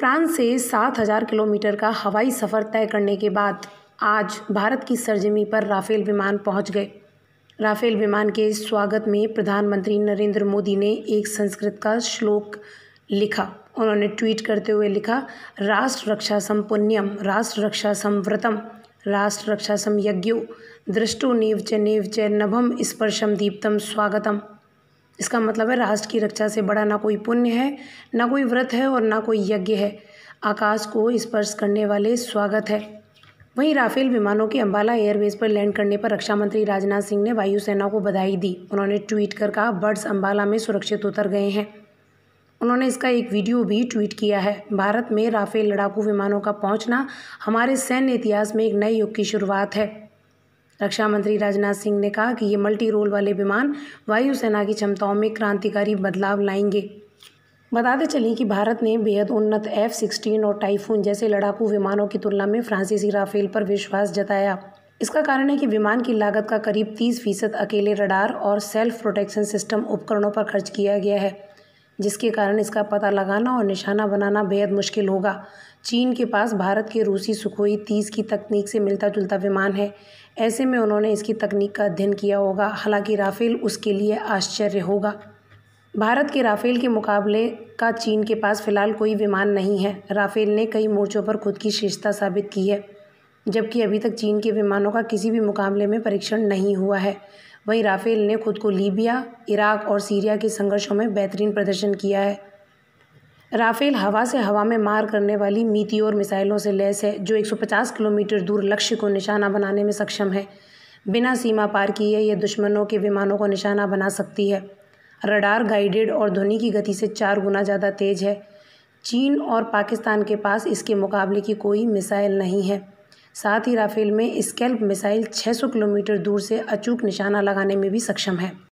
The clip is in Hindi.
फ्रांस से 7000 किलोमीटर का हवाई सफ़र तय करने के बाद आज भारत की सरजमी पर राफेल विमान पहुंच गए राफेल विमान के स्वागत में प्रधानमंत्री नरेंद्र मोदी ने एक संस्कृत का श्लोक लिखा उन्होंने ट्वीट करते हुए लिखा राष्ट्र रक्षा सम्पुण्यम राष्ट्र रक्षा संव्रतम राष्ट्र रक्षा संयज्ञो दृष्टो नेव च नेव च नभम स्पर्शम दीप्तम स्वागतम इसका मतलब है राष्ट्र की रक्षा से बड़ा ना कोई पुण्य है ना कोई व्रत है और ना कोई यज्ञ है आकाश को स्पर्श करने वाले स्वागत है वहीं राफेल विमानों के अंबाला एयरवेज पर लैंड करने पर रक्षा मंत्री राजनाथ सिंह ने वायुसेना को बधाई दी उन्होंने ट्वीट कर कहा बर्ड्स अंबाला में सुरक्षित उतर गए हैं उन्होंने इसका एक वीडियो भी ट्वीट किया है भारत में राफेल लड़ाकू विमानों का पहुंचना हमारे सैन्य इतिहास में एक नए युग की शुरुआत है रक्षा मंत्री राजनाथ सिंह ने कहा कि ये मल्टी रोल वाले विमान वायुसेना की क्षमताओं में क्रांतिकारी बदलाव लाएंगे बताते चलें कि भारत ने बेहद उन्नत एफ सिक्सटीन और टाइफून जैसे लड़ाकू विमानों की तुलना में फ्रांसीसी राफेल पर विश्वास जताया इसका कारण है कि विमान की लागत का करीब 30 फीसद अकेले रडार और सेल्फ प्रोटेक्शन सिस्टम उपकरणों पर खर्च किया गया है जिसके कारण इसका पता लगाना और निशाना बनाना बेहद मुश्किल होगा चीन के पास भारत के रूसी सुखोई तीस की तकनीक से मिलता जुलता विमान है ऐसे में उन्होंने इसकी तकनीक का अध्ययन किया होगा हालांकि राफेल उसके लिए आश्चर्य होगा भारत के राफेल के मुकाबले का चीन के पास फिलहाल कोई विमान नहीं है राफेल ने कई मोर्चों पर खुद की श्रेष्ठता साबित की है जबकि अभी तक चीन के विमानों का किसी भी मुकाबले में परीक्षण नहीं हुआ है वहीं राफेल ने खुद को लीबिया इराक और सीरिया के संघर्षों में बेहतरीन प्रदर्शन किया है राफेल हवा से हवा में मार करने वाली मीति और मिसाइलों से लैस है जो 150 किलोमीटर दूर लक्ष्य को निशाना बनाने में सक्षम है बिना सीमा पार किए यह दुश्मनों के विमानों को निशाना बना सकती है रडार गाइडेड और ध्वनि की गति से चार गुना ज़्यादा तेज है चीन और पाकिस्तान के पास इसके मुकाबले की कोई मिसाइल नहीं है साथ ही राफेल में स्कैल्प मिसाइल 600 किलोमीटर दूर से अचूक निशाना लगाने में भी सक्षम है